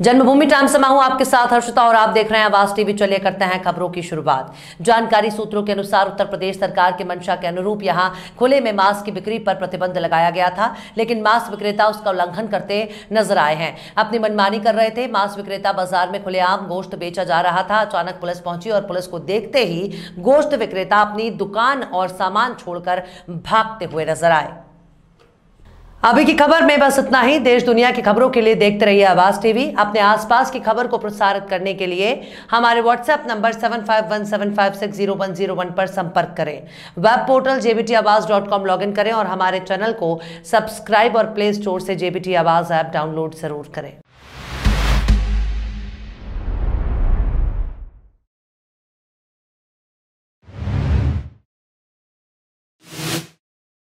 जन्मभूमि टाइम्स मैं हूं आपके साथ हर्षिता और आप देख रहे हैं आवाज टीवी चलिए करते हैं खबरों की शुरुआत जानकारी सूत्रों के अनुसार उत्तर प्रदेश सरकार के मंशा के अनुरूप यहां खुले में मास्क की बिक्री पर प्रतिबंध लगाया गया था लेकिन मास्क विक्रेता उसका उल्लंघन करते नजर आए हैं अपनी मनमानी कर रहे थे मास्क विक्रेता बाजार में खुलेआम गोश्त बेचा जा रहा था अचानक पुलिस पहुंची और पुलिस को देखते ही गोश्त विक्रेता अपनी दुकान और सामान छोड़कर भागते हुए नजर आए अभी की खबर में बस इतना ही देश दुनिया की खबरों के लिए देखते रहिए आवाज टीवी अपने आसपास की खबर को प्रसारित करने के लिए हमारे WhatsApp number seven five one seven five six zero one zero one पर संपर्क करें web portal JBT Awaz dot com log in करें और हमारे चैनल को सब्सक्राइब और प्ले स्टोर से जेबीटी आवाज ऐप डाउनलोड जरूर करें